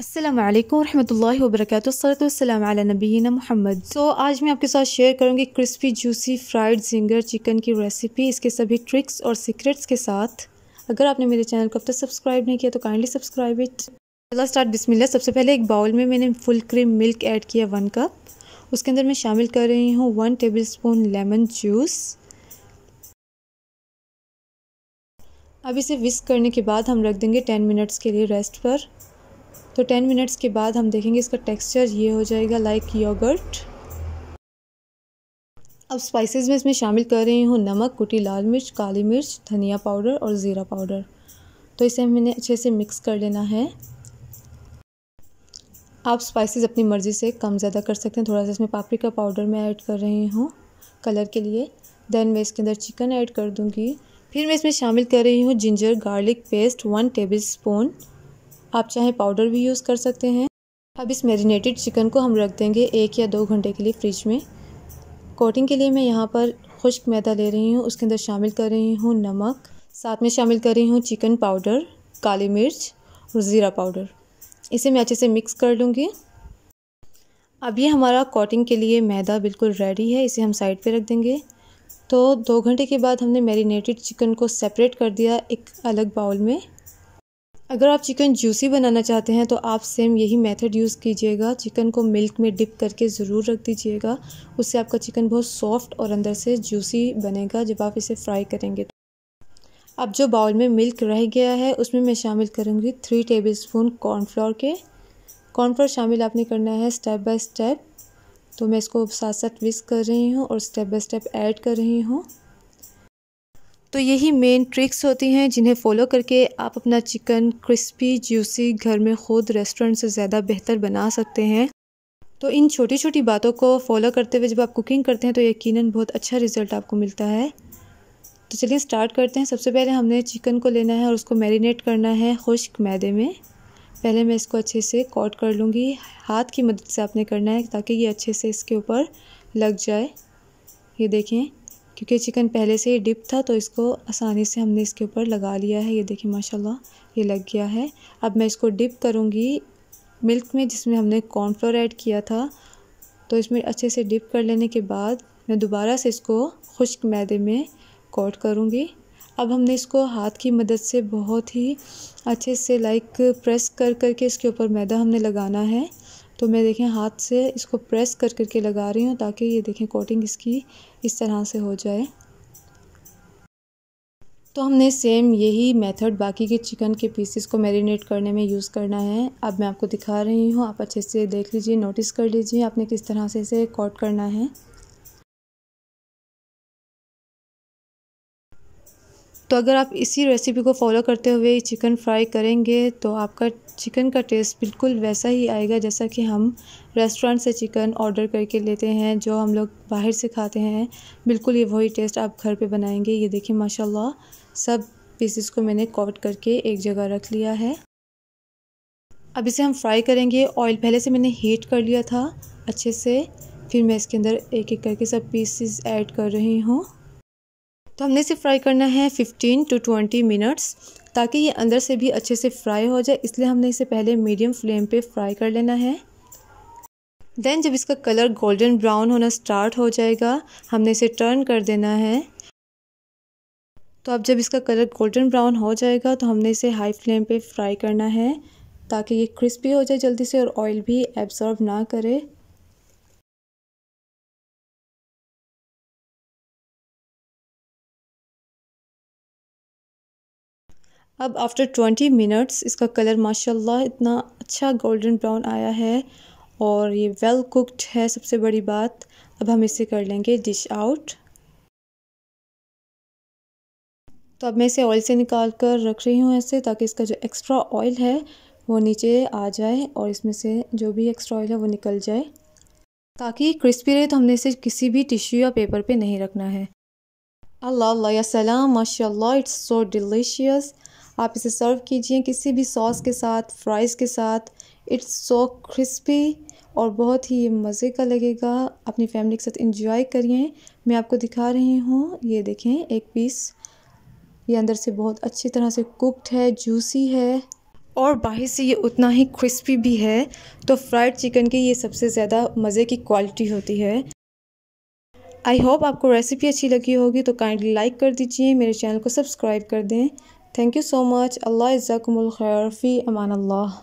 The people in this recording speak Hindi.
असलम वरहमल वबरक सलाम आला नबीना मोहम्मद सो आज मैं आपके साथ शेयर करूँगी crispy juicy fried zinger chicken की रेसिपी इसके सभी ट्रिक्स और सीक्रेट्स के साथ अगर आपने मेरे चैनल को अब तक सब्सक्राइब नहीं किया तो काइंडली सब्सक्राइब इट चला स्टार्ट बिस्मिल्लाह सबसे पहले एक बाउल में मैंने फुल क्रीम मिल्क ऐड किया वन कप उसके अंदर मैं शामिल कर रही हूँ one tablespoon lemon juice अब इसे विस्क करने के बाद हम रख देंगे टेन मिनट्स के लिए रेस्ट पर तो टेन मिनट्स के बाद हम देखेंगे इसका टेक्सचर ये हो जाएगा लाइक योगर्ट अब स्पाइसेस में इसमें शामिल कर रही हूँ नमक कुटी लाल मिर्च काली मिर्च धनिया पाउडर और ज़ीरा पाउडर तो इसे हमें अच्छे से मिक्स कर लेना है आप स्पाइसेस अपनी मर्ज़ी से कम ज़्यादा कर सकते हैं थोड़ा सा इसमें पापड़ी पाउडर मैं ऐड कर रही हूँ कलर के लिए देन मैं इसके अंदर चिकन ऐड कर दूँगी फिर मैं इसमें शामिल कर रही हूँ ginger garlic paste one tablespoon आप चाहे पाउडर भी यूज़ कर सकते हैं अब इस मैरिनेटेड चिकन को हम रख देंगे एक या दो घंटे के लिए फ्रिज में कोटिंग के लिए मैं यहाँ पर खुश्क मैदा ले रही हूँ उसके अंदर शामिल कर रही हूँ नमक साथ में शामिल कर रही हूँ चिकन पाउडर काली मिर्च और ज़ीरा पाउडर इसे मैं अच्छे से मिक्स कर लूँगी अब ये हमारा कोटिंग के लिए मैदा बिल्कुल रेडी है इसे हम साइड पे रख देंगे तो दो घंटे के बाद हमने मैरिनेटेड चिकन को सेपरेट कर दिया एक अलग बाउल में अगर आप चिकन जूसी बनाना चाहते हैं तो आप सेम यही मेथड यूज़ कीजिएगा चिकन को मिल्क में डिप करके ज़रूर रख दीजिएगा उससे आपका चिकन बहुत सॉफ्ट और अंदर से जूसी बनेगा जब आप इसे फ्राई करेंगे अब जो बाउल में मिल्क रह गया है उसमें मैं शामिल करूँगी थ्री टेबल स्पून कॉर्नफ्लोर के कॉर्नफ्लोर शामिल आपने करना है स्टेप बाय स्टेप तो मैं इसको साथ साथ विस्क कर रही हूँ और स्टेप बाय स्टेप ऐड कर रही हूँ तो यही मेन ट्रिक्स होती हैं जिन्हें फ़ॉलो करके आप अपना चिकन क्रिस्पी जूसी घर में ख़ुद रेस्टोरेंट से ज़्यादा बेहतर बना सकते हैं तो इन छोटी छोटी बातों को फॉलो करते हुए जब आप कुकिंग करते हैं तो यकीनन बहुत अच्छा रिज़ल्ट आपको मिलता है तो चलिए स्टार्ट करते हैं सबसे पहले हमने चिकन को लेना है और उसको मैरिनेट करना है खुश्क मैदे में पहले मैं इसको अच्छे से कॉट कर लूँगी हाथ की मदद से आपने करना है ताकि ये अच्छे से इसके ऊपर लग जाए ये देखें क्योंकि चिकन पहले से ही डिप था तो इसको आसानी से हमने इसके ऊपर लगा लिया है ये देखिए माशाल्लाह ये लग गया है अब मैं इसको डिप करूँगी मिल्क में जिसमें हमने कॉर्नफ्लोर ऐड किया था तो इसमें अच्छे से डिप कर लेने के बाद मैं दोबारा से इसको खुश्क मैदे में कोट करूँगी अब हमने इसको हाथ की मदद से बहुत ही अच्छे से लाइक प्रेस कर करके इसके ऊपर मैदा हमने लगाना है तो मैं देखें हाथ से इसको प्रेस कर करके लगा रही हूँ ताकि ये देखें कोटिंग इसकी इस तरह से हो जाए तो हमने सेम यही मेथड बाकी के चिकन के पीसेस को मैरिनेट करने में यूज़ करना है अब मैं आपको दिखा रही हूँ आप अच्छे से देख लीजिए नोटिस कर लीजिए आपने किस तरह से इसे कॉट करना है तो अगर आप इसी रेसिपी को फॉलो करते हुए चिकन फ्राई करेंगे तो आपका चिकन का टेस्ट बिल्कुल वैसा ही आएगा जैसा कि हम रेस्टोरेंट से चिकन ऑर्डर करके लेते हैं जो हम लोग बाहर से खाते हैं बिल्कुल ये वही टेस्ट आप घर पे बनाएंगे ये देखिए माशाल्लाह सब पीसेस को मैंने कॉट करके एक जगह रख लिया है अब इसे हम फ्राई करेंगे ऑयल पहले से मैंने हीट कर लिया था अच्छे से फिर मैं इसके अंदर एक एक करके सब पीसेस ऐड कर रही हूँ तो हमने इसे फ्राई करना है फिफ्टीन टू ट्वेंटी मिनट्स ताकि ये अंदर से भी अच्छे से फ्राई हो जाए इसलिए हमने इसे पहले मीडियम फ्लेम पे फ्राई कर लेना है देन जब इसका कलर गोल्डन ब्राउन होना स्टार्ट हो जाएगा हमने इसे टर्न कर देना है तो अब जब इसका कलर गोल्डन ब्राउन हो जाएगा तो हमने इसे हाई फ्लेम पर फ्राई करना है ताकि ये क्रिस्पी हो जाए जल्दी से और ऑयल भी एब्जॉर्ब ना करे अब आफ्टर ट्वेंटी मिनट्स इसका कलर माशाल्लाह इतना अच्छा गोल्डन ब्राउन आया है और ये वेल कुकड है सबसे बड़ी बात अब हम इसे कर लेंगे डिश आउट तो अब मैं इसे ऑयल से निकाल कर रख रही हूँ ऐसे ताकि इसका जो एक्स्ट्रा ऑयल है वो नीचे आ जाए और इसमें से जो भी एक्स्ट्रा ऑयल है वो निकल जाए ताकि क्रिस्पी रहे तो हमने इसे किसी भी टिश्यू या पेपर पे नहीं रखना है अल्लाह सलाम माशा इट्स सो डिलीशियस आप इसे सर्व कीजिए किसी भी सॉस के साथ फ्राइज़ के साथ इट्स सो क्रिस्पी और बहुत ही ये मज़े का लगेगा अपनी फैमिली के साथ इंजॉय करिए मैं आपको दिखा रही हूँ ये देखें एक पीस ये अंदर से बहुत अच्छी तरह से कुकड है जूसी है और बाहर से ये उतना ही क्रिस्पी भी है तो फ्राइड चिकन की ये सबसे ज़्यादा मज़े की क्वालिटी होती है आई होप आपको रेसिपी अच्छी लगी होगी तो काइंडली लाइक कर दीजिए मेरे चैनल को सब्सक्राइब कर दें थैंक यू सो मच अल्लाह ख़ैर फ़ी अमान अल्लाह